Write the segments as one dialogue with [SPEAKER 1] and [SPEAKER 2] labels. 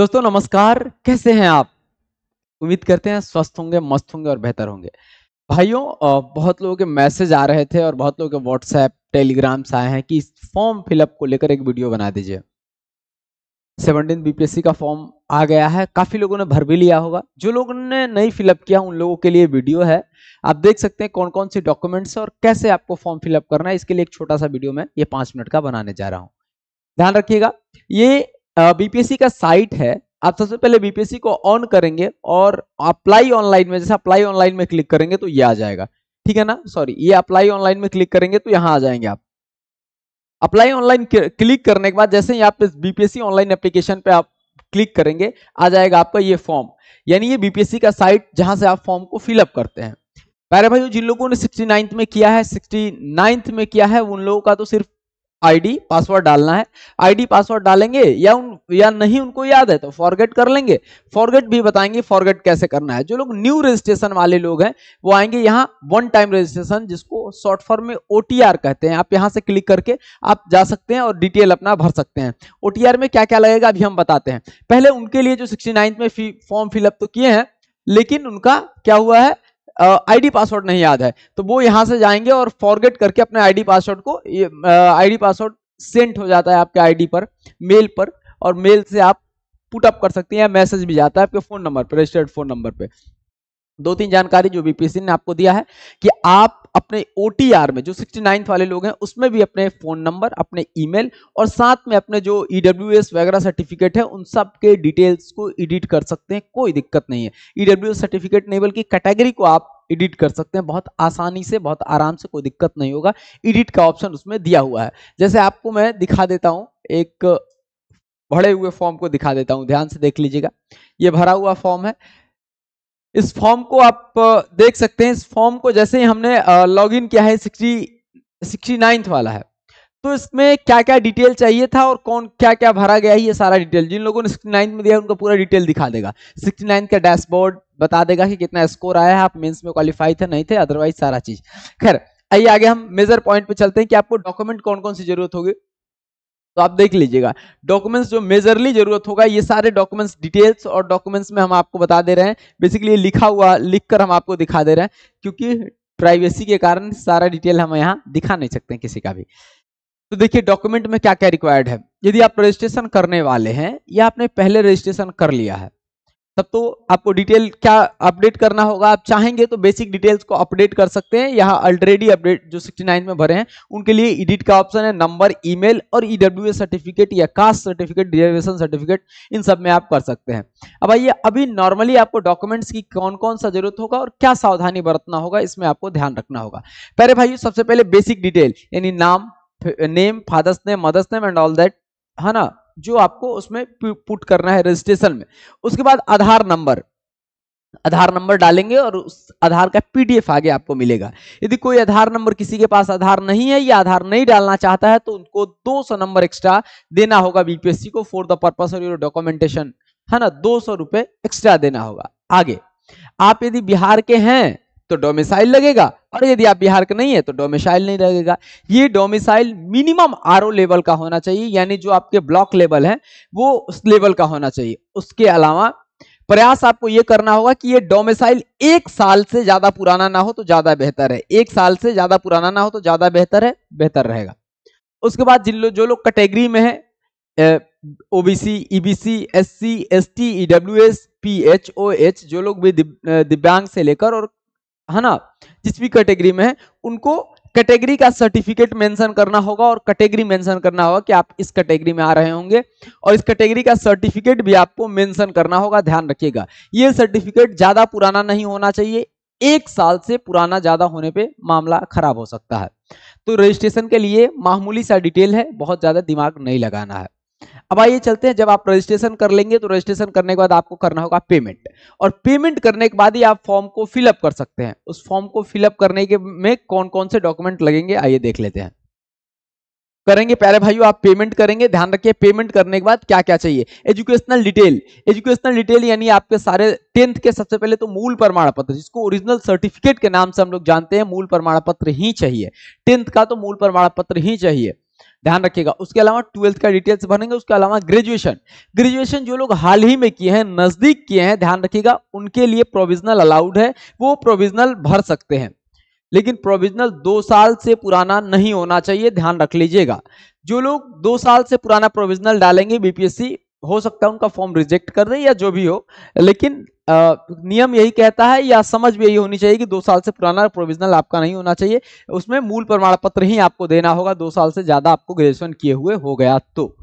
[SPEAKER 1] दोस्तों नमस्कार कैसे हैं आप उम्मीद करते हैं स्वस्थ होंगे मस्त होंगे और बेहतर होंगे भाइयों बहुत लोगों के मैसेज आ रहे थे और बहुत लोगों के व्हाट्सएप टेलीग्राम्स आए हैं कि इस फॉर्म फिलअप को लेकर एक वीडियो बना दीजिए सेवनटीन बीपीएससी का फॉर्म आ गया है काफी लोगों ने भर भी लिया होगा जो लोगों ने नहीं फिलअप किया उन लोगों के लिए वीडियो है आप देख सकते हैं कौन कौन सी डॉक्यूमेंट्स और कैसे आपको फॉर्म फिलअप करना है इसके लिए एक छोटा सा वीडियो मैं ये पांच मिनट का बनाने जा रहा हूँ ध्यान रखिएगा ये बीपीएससी का साइट है आप सबसे पहले बीपीएससी को ऑन करेंगे और अप्लाई ऑनलाइन में जैसे अप्लाई ऑनलाइन में क्लिक करेंगे तो ये आ जाएगा ठीक है ना सॉरी ये अप्लाई ऑनलाइन में क्लिक करेंगे तो यहाँ आ जाएंगे आप अप्लाई ऑनलाइन क्लिक करने के बाद जैसे ही आप बीपीएससी ऑनलाइन एप्लीकेशन पे आप क्लिक करेंगे आ जाएगा आपका ये फॉर्म यानी ये बीपीएससी का साइट जहां से आप फॉर्म को फिलअप करते हैं प्यारे भाई जिन लोगों ने सिक्सटी में किया है सिक्सटी में किया है उन लोगों का तो सिर्फ आईडी पासवर्ड डालना है आईडी पासवर्ड डालेंगे या उन या नहीं उनको याद है तो फॉरगेट कर लेंगे फॉरगेट भी बताएंगे फॉरगेट कैसे करना है जो लोग न्यू रजिस्ट्रेशन वाले लोग हैं वो आएंगे यहाँ वन टाइम रजिस्ट्रेशन जिसको शॉर्ट फॉर्म में ओ कहते हैं आप यहाँ से क्लिक करके आप जा सकते हैं और डिटेल अपना भर सकते हैं ओ में क्या क्या लगेगा अभी हम बताते हैं पहले उनके लिए जो सिक्सटी में फॉर्म फिलअप तो किए हैं लेकिन उनका क्या हुआ है आईडी पासवर्ड नहीं याद है तो वो यहाँ से जाएंगे और फॉरगेट करके अपने आईडी पासवर्ड को आईडी पासवर्ड सेंट हो जाता है आपके आईडी पर मेल पर और मेल से आप पुटअप कर सकते हैं मैसेज भी जाता है आपके फोन नंबर पर रजिस्टर्ड फोन नंबर पर दो तीन जानकारी जो बीपीसी ने आपको दिया है कि आप अपने ओ में जो सिक्सटी वाले लोग हैं उसमें भी अपने फोन नंबर अपने ईमेल और साथ में अपने जो ईडब्ल्यू e वगैरह सर्टिफिकेट है उन सब के डिटेल्स को एडिट कर सकते हैं कोई दिक्कत नहीं है ईडब्ल्यू सर्टिफिकेट नहीं बल्कि कैटेगरी को आप एडिट कर सकते हैं बहुत आसानी से बहुत आराम से कोई दिक्कत नहीं होगा एडिट का ऑप्शन उसमें दिया हुआ है जैसे आपको मैं दिखा देता हूँ एक भरे हुए फॉर्म को दिखा देता हूँ ध्यान से देख लीजिएगा ये भरा हुआ फॉर्म है इस फॉर्म को आप देख सकते हैं इस फॉर्म को जैसे ही हमने लॉग इन किया है सिक्सटी सिक्सटी नाइन्थ वाला है तो इसमें क्या क्या डिटेल चाहिए था और कौन क्या क्या भरा गया है ये सारा डिटेल जिन लोगों ने सिक्सटी नाइन्थ में दिया उनका पूरा डिटेल दिखा देगा सिक्सटी नाइन्थ का डैशबोर्ड बता देगा कि कितना स्कोर आया है आप मेंस में क्वालिफाई थे नहीं थे अदरवाइज सारा चीज खैर आइए आगे हम मेजर पॉइंट पर चलते हैं कि आपको डॉक्यूमेंट कौन कौन सी जरूरत होगी तो आप देख लीजिएगा डॉक्यूमेंट्स जो मेजरली जरूरत होगा ये सारे डॉक्यूमेंट्स डिटेल्स और डॉक्यूमेंट्स में हम आपको बता दे रहे हैं बेसिकली लिखा हुआ कर हम आपको दिखा दे रहे हैं क्योंकि प्राइवेसी के कारण सारा डिटेल हम यहाँ दिखा नहीं सकते किसी का भी तो देखिए डॉक्यूमेंट में क्या क्या रिक्वायर्ड है यदि आप रजिस्ट्रेशन करने वाले हैं या आपने पहले रजिस्ट्रेशन कर लिया है तब तो आपको डिटेल क्या अपडेट करना होगा आप चाहेंगे तो बेसिक डिटेल्स को अपडेट कर सकते हैं यहाँ ऑलरेडी अपडेट जो 69 में भरे हैं उनके लिए एडिट का ऑप्शन है नंबर ईमेल और ईडब्ल्यू e सर्टिफिकेट या कास्ट सर्टिफिकेट रिजर्वेशन सर्टिफिकेट इन सब में आप कर सकते हैं अब आइए अभी नॉर्मली आपको डॉक्यूमेंट्स की कौन कौन सा जरूरत होगा और क्या सावधानी बरतना होगा इसमें आपको ध्यान रखना होगा पहले भाई सबसे पहले बेसिक डिटेल यानी नाम name father's name mother's name and all that है ना जो आपको उसमें पुट करना है रजिस्ट्रेशन में उसके बाद आधार नंबर आधार नंबर डालेंगे और उस आधार का पीडीएफ आगे आपको मिलेगा यदि कोई आधार नंबर किसी के पास आधार नहीं है या आधार नहीं डालना चाहता है तो उनको 200 नंबर एक्स्ट्रा देना होगा बीपीएससी को for the purpose of your documentation है ना दो सौ रुपए एक्स्ट्रा देना होगा आगे आप यदि बिहार के हैं तो डोमिसाइल लगेगा और यदि आप बिहार के नहीं है तो डोमिसाइल नहीं लगेगा ये डोमिसाइल मिनिमम आर लेवल का होना चाहिए यानी जो आपके ब्लॉक लेवल है वो उस लेवल का होना चाहिए उसके अलावा प्रयास आपको यह करना होगा कि यह डोमिसाइल एक साल से ज्यादा पुराना ना हो तो ज्यादा बेहतर है एक साल से ज्यादा पुराना ना हो तो ज्यादा बेहतर है बेहतर रहेगा उसके बाद जिन लोग जो लोग कैटेगरी में है OBC EBC SC ST EWS PHOH जो लोग भी दिव्यांग से लेकर और है ना जिस भी कैटेगरी में है उनको कैटेगरी का सर्टिफिकेट मेंशन करना होगा और कैटेगरी मेंशन करना होगा कि आप इस कैटेगरी में आ रहे होंगे और इस कैटेगरी का सर्टिफिकेट भी आपको मेंशन करना होगा ध्यान रखिएगा ये सर्टिफिकेट ज्यादा पुराना नहीं होना चाहिए एक साल से पुराना ज्यादा होने पे मामला खराब हो सकता है तो रजिस्ट्रेशन के लिए मामूली सा डिटेल है बहुत ज्यादा दिमाग नहीं लगाना है अब आइए चलते हैं जब आप रजिस्ट्रेशन कर लेंगे तो रजिस्ट्रेशन करने के बाद आपको करना होगा पेमेंट और पेमेंट करने के बाद ही आप फॉर्म को फिलअप कर सकते हैं उस फॉर्म को फिलअप करने के में कौन कौन से डॉक्यूमेंट लगेंगे आइए देख लेते हैं करेंगे प्यारे भाइयों आप पेमेंट करेंगे ध्यान रखिए पेमेंट करने के बाद क्या क्या चाहिए एजुकेशनल डिटेल एजुकेशनल डिटेल यानी आपके सारे टेंथ के सबसे पहले तो मूल प्रमाण पत्र जिसको ओरिजिनल सर्टिफिकेट के नाम से हम लोग जानते हैं मूल प्रमाण पत्र ही चाहिए टेंथ का तो मूल प्रमाण पत्र ही चाहिए ध्यान रखिएगा उसके अलावा ट्वेल्थ का डिटेल्स बनेंगे उसके अलावा ग्रेजुएशन ग्रेजुएशन जो लोग हाल ही में किए हैं नजदीक किए हैं ध्यान रखिएगा उनके लिए प्रोविजनल अलाउड है वो प्रोविजनल भर सकते हैं लेकिन प्रोविजनल दो साल से पुराना नहीं होना चाहिए ध्यान रख लीजिएगा जो लोग दो साल से पुराना प्रोविजनल डालेंगे बीपीएससी हो सकता है उनका फॉर्म रिजेक्ट कर दे या जो भी हो लेकिन आ, नियम यही कहता है या समझ भी यही होनी चाहिए कि दो साल से पुराना प्रोविजनल आपका नहीं होना चाहिए उसमें मूल प्रमाण पत्र ही आपको देना होगा दो साल से ज्यादा आपको ग्रेजुएशन किए हुए हो गया तो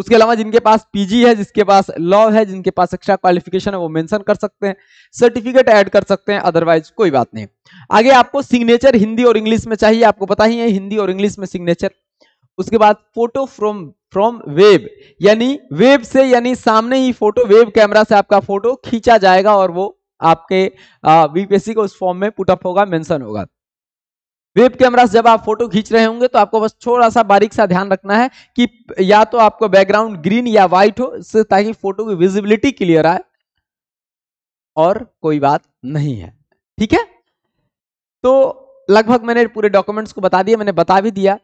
[SPEAKER 1] उसके अलावा जिनके पास पीजी है जिसके पास लॉ है जिनके पास एक्स्ट्रा क्वालिफिकेशन है वो मेंशन कर सकते हैं सर्टिफिकेट ऐड कर सकते हैं अदरवाइज कोई बात नहीं आगे आपको सिग्नेचर हिंदी और इंग्लिश में चाहिए आपको पता ही है हिंदी और इंग्लिश में सिग्नेचर उसके बाद फोटो फ्रॉम फ्रॉम वेब यानी वेब से यानी सामने ही फोटो वेब कैमरा से आपका फोटो खींचा जाएगा और वो आपके वीपीएससी को उस फॉर्म में पुटअप होगा मेंशन होगा वेब कैमरा से जब आप फोटो खींच रहे होंगे तो आपको बस थोड़ा सा बारीक सा ध्यान रखना है कि या तो आपको बैकग्राउंड ग्रीन या व्हाइट हो इससे ताकि फोटो की विजिबिलिटी क्लियर आए और कोई बात नहीं है ठीक है तो लगभग मैंने पूरे डॉक्यूमेंट्स को बता दिया मैंने बता भी दिया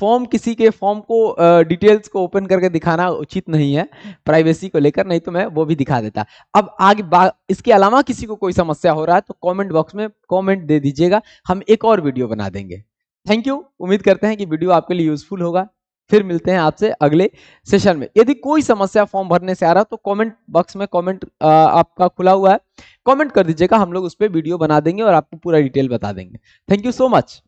[SPEAKER 1] फॉर्म किसी के फॉर्म को डिटेल्स को ओपन करके दिखाना उचित नहीं है प्राइवेसी को लेकर नहीं तो मैं वो भी दिखा देता अब आगे इसके अलावा किसी को कोई समस्या हो रहा है तो कमेंट बॉक्स में कमेंट दे दीजिएगा हम एक और वीडियो बना देंगे थैंक यू उम्मीद करते हैं कि वीडियो आपके लिए यूजफुल होगा फिर मिलते हैं आपसे अगले सेशन में यदि कोई समस्या फॉर्म भरने से आ रहा तो कमेंट बॉक्स में कमेंट आपका खुला हुआ है कमेंट कर दीजिएगा हम लोग उस पर वीडियो बना देंगे और आपको पूरा डिटेल बता देंगे थैंक यू सो मच